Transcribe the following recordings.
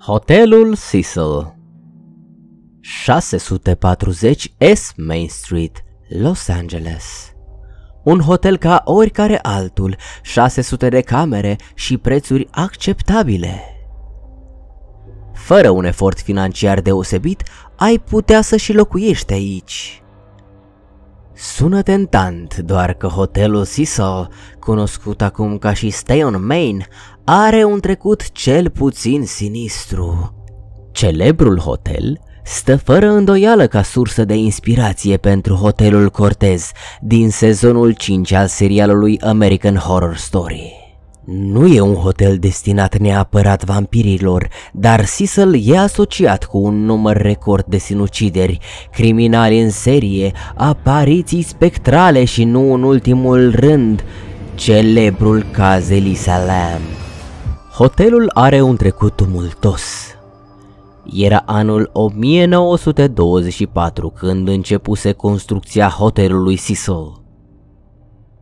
Hotelul Cecil 640 S Main Street, Los Angeles Un hotel ca oricare altul, 600 de camere și prețuri acceptabile. Fără un efort financiar deosebit, ai putea să și locuiești aici. Sună tentant, doar că hotelul Cecil, cunoscut acum ca și Stay on Main, are un trecut cel puțin sinistru. Celebrul hotel stă fără îndoială ca sursă de inspirație pentru Hotelul Cortez din sezonul 5 al serialului American Horror Story. Nu e un hotel destinat neapărat vampirilor, dar Cecil e asociat cu un număr record de sinucideri, criminali în serie, apariții spectrale și nu în ultimul rând, celebrul caz Elisa Lam. Hotelul are un trecut tumultos, era anul 1924 când începuse construcția hotelului Cecil.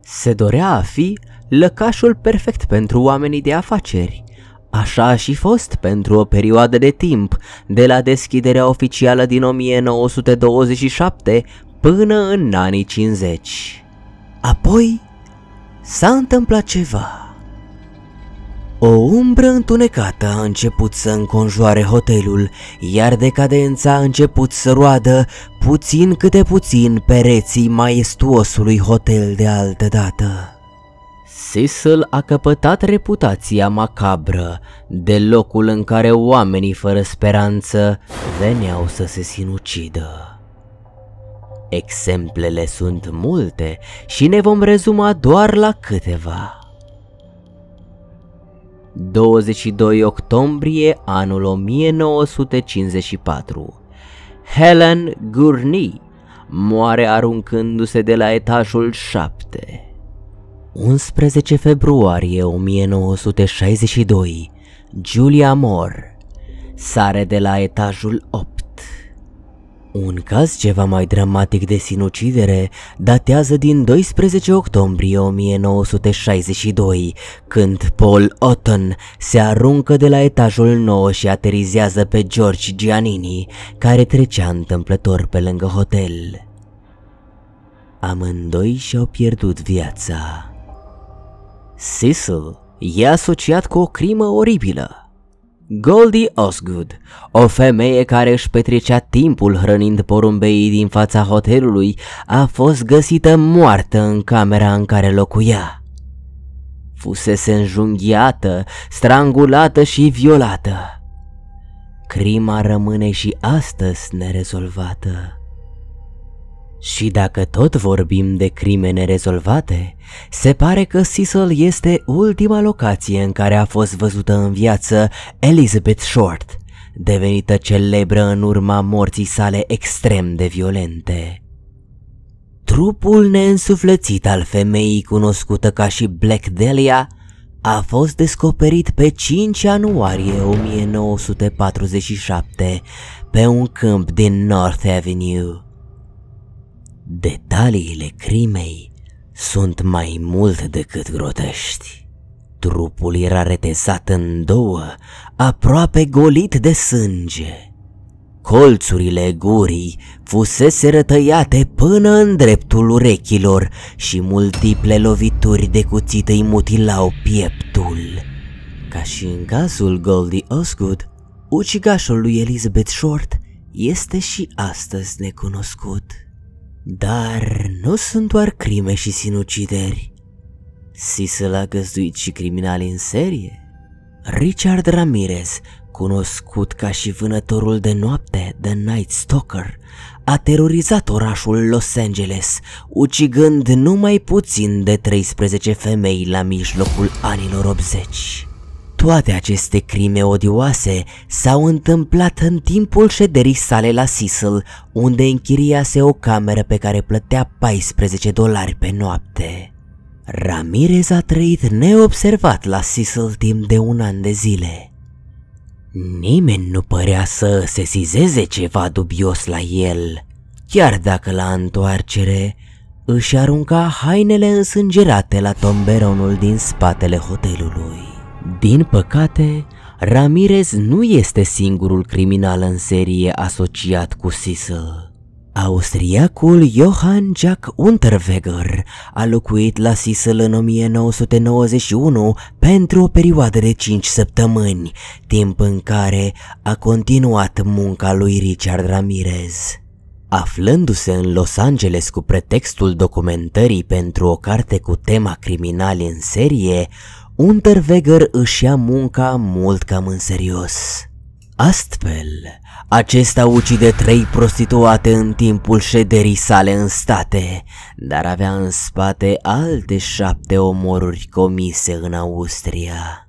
Se dorea a fi lăcașul perfect pentru oamenii de afaceri. Așa a și fost pentru o perioadă de timp, de la deschiderea oficială din 1927 până în anii 50. Apoi s-a întâmplat ceva. O umbră întunecată a început să înconjoare hotelul, iar decadența a început să roadă puțin câte puțin pereții maestuosului hotel de altă dată. Cecil a căpătat reputația macabră de locul în care oamenii fără speranță veneau să se sinucidă. Exemplele sunt multe și ne vom rezuma doar la câteva. 22 octombrie anul 1954. Helen Gurney moare aruncându-se de la etajul 7. 11 februarie 1962. Julia Moore sare de la etajul 8. Un caz ceva mai dramatic de sinucidere datează din 12 octombrie 1962, când Paul Otten se aruncă de la etajul 9 și aterizează pe George Giannini, care trecea întâmplător pe lângă hotel. Amândoi și-au pierdut viața. Cecil e asociat cu o crimă oribilă, Goldie Osgood, o femeie care își petrecea timpul hrănind porumbeii din fața hotelului, a fost găsită moartă în camera în care locuia. Fusese înjunghiată, strangulată și violată. Crima rămâne și astăzi nerezolvată. Și dacă tot vorbim de crime nerezolvate, se pare că Cecil este ultima locație în care a fost văzută în viață Elizabeth Short, devenită celebră în urma morții sale extrem de violente. Trupul neînsuflățit al femeii cunoscută ca și Black Dahlia a fost descoperit pe 5 ianuarie 1947 pe un câmp din North Avenue. Detaliile crimei sunt mai mult decât grotești. Trupul era retezat în două, aproape golit de sânge. Colțurile gurii fusese rătăiate până în dreptul urechilor și multiple lovituri de cuțit îi mutilau pieptul. Ca și în cazul Goldie Osgood, ucigașul lui Elizabeth Short este și astăzi necunoscut. Dar nu sunt doar crime și sinucideri. Sisel a găzduit și criminali în serie. Richard Ramirez, cunoscut ca și vânătorul de noapte, The Night Stalker, a terorizat orașul Los Angeles, ucigând numai puțin de 13 femei la mijlocul anilor 80. Toate aceste crime odioase s-au întâmplat în timpul șederii sale la Sisal, unde închiriase o cameră pe care plătea 14 dolari pe noapte. Ramirez a trăit neobservat la Sisal timp de un an de zile. Nimeni nu părea să se sizeze ceva dubios la el, chiar dacă la întoarcere își arunca hainele însângerate la tomberonul din spatele hotelului. Din păcate, Ramirez nu este singurul criminal în serie asociat cu Sisă. Austriacul Johann Jack Unterweger a locuit la Sisel în 1991 pentru o perioadă de 5 săptămâni, timp în care a continuat munca lui Richard Ramirez. Aflându-se în Los Angeles cu pretextul documentării pentru o carte cu tema criminali în serie, Unterweger își ia munca mult cam în serios. Astfel, acesta ucide trei prostituate în timpul șederii sale în state, dar avea în spate alte șapte omoruri comise în Austria.